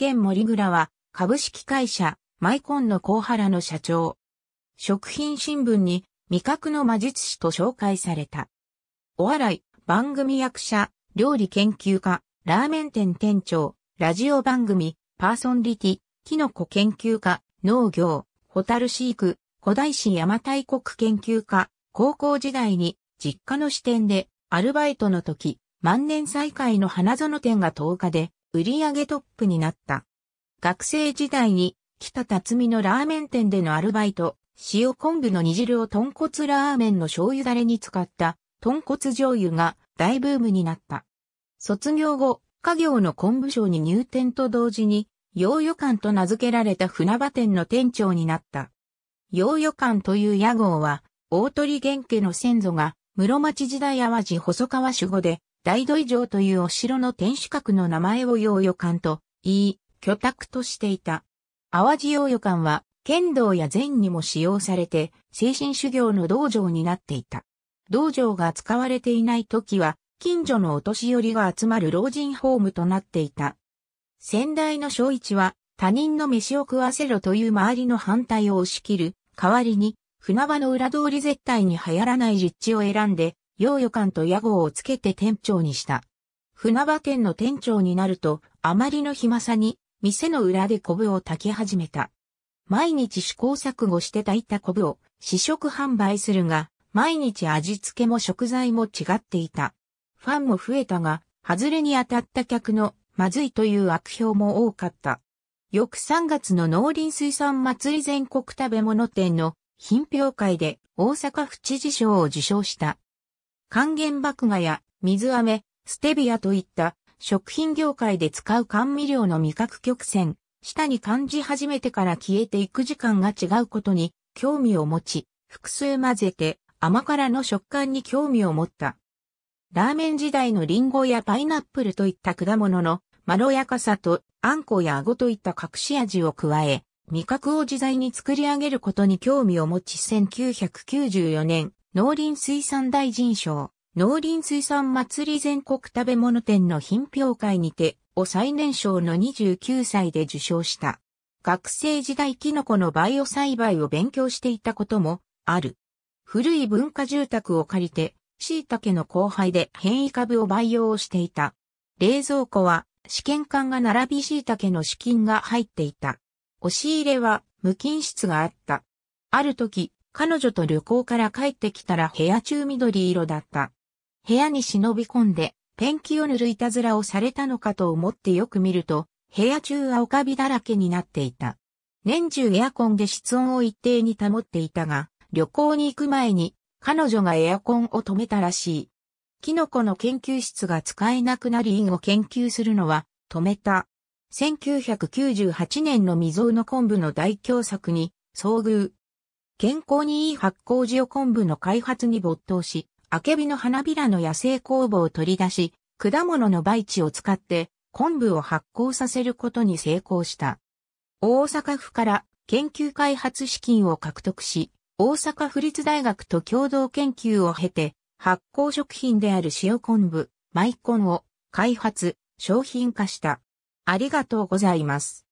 県森倉は、株式会社、マイコンの高原の社長。食品新聞に、味覚の魔術師と紹介された。お笑い、番組役者、料理研究家、ラーメン店店長、ラジオ番組、パーソンリティ、キノコ研究家、農業、ホタル飼育、古代史邪馬台国研究家、高校時代に、実家の支店で、アルバイトの時、万年再開の花園店が10日で、売り上げトップになった。学生時代に、北辰巳のラーメン店でのアルバイト、塩昆布の煮汁を豚骨ラーメンの醤油ダレに使った豚骨醤油が大ブームになった。卒業後、家業の昆布商に入店と同時に、洋予館と名付けられた船場店の店長になった。洋予館という屋号は、大鳥源家の先祖が、室町時代淡路細川守護で、大土井城というお城の天守閣の名前を洋予館と言い、居宅としていた。淡路洋予館は、剣道や禅にも使用されて、精神修行の道場になっていた。道場が使われていない時は、近所のお年寄りが集まる老人ホームとなっていた。先代の正一は、他人の飯を食わせろという周りの反対を押し切る、代わりに、船場の裏通り絶対に流行らない実地を選んで、洋予館と屋号をつけて店長にした。船場店の店長になると、あまりの暇さに、店の裏で昆布を炊き始めた。毎日試行錯誤して炊いた昆布を試食販売するが、毎日味付けも食材も違っていた。ファンも増えたが、外れに当たった客のまずいという悪評も多かった。翌3月の農林水産祭り全国食べ物店の品評会で大阪府知事賞を受賞した。還元麦芽や水飴、ステビアといった食品業界で使う甘味料の味覚曲線、舌に感じ始めてから消えていく時間が違うことに興味を持ち、複数混ぜて甘辛の食感に興味を持った。ラーメン時代のリンゴやパイナップルといった果物のまろやかさとあんこやあごといった隠し味を加え、味覚を自在に作り上げることに興味を持ち1994年、農林水産大臣賞、農林水産祭り全国食べ物店の品評会にて、を最年少の29歳で受賞した。学生時代キノコのバイオ栽培を勉強していたこともある。古い文化住宅を借りて、椎茸の後輩で変異株を培養していた。冷蔵庫は試験管が並び椎茸の資金が入っていた。押し入れは無菌室があった。ある時、彼女と旅行から帰ってきたら部屋中緑色だった。部屋に忍び込んで、ペンキを塗るいたずらをされたのかと思ってよく見ると、部屋中はおカビだらけになっていた。年中エアコンで室温を一定に保っていたが、旅行に行く前に彼女がエアコンを止めたらしい。キノコの研究室が使えなくなりイを研究するのは止めた。1998年の未曾有の昆布の大凶作に遭遇。健康にいい発酵塩昆布の開発に没頭し、アケビの花びらの野生酵母を取り出し、果物の培地を使って昆布を発酵させることに成功した。大阪府から研究開発資金を獲得し、大阪府立大学と共同研究を経て、発酵食品である塩昆布、マイコンを開発、商品化した。ありがとうございます。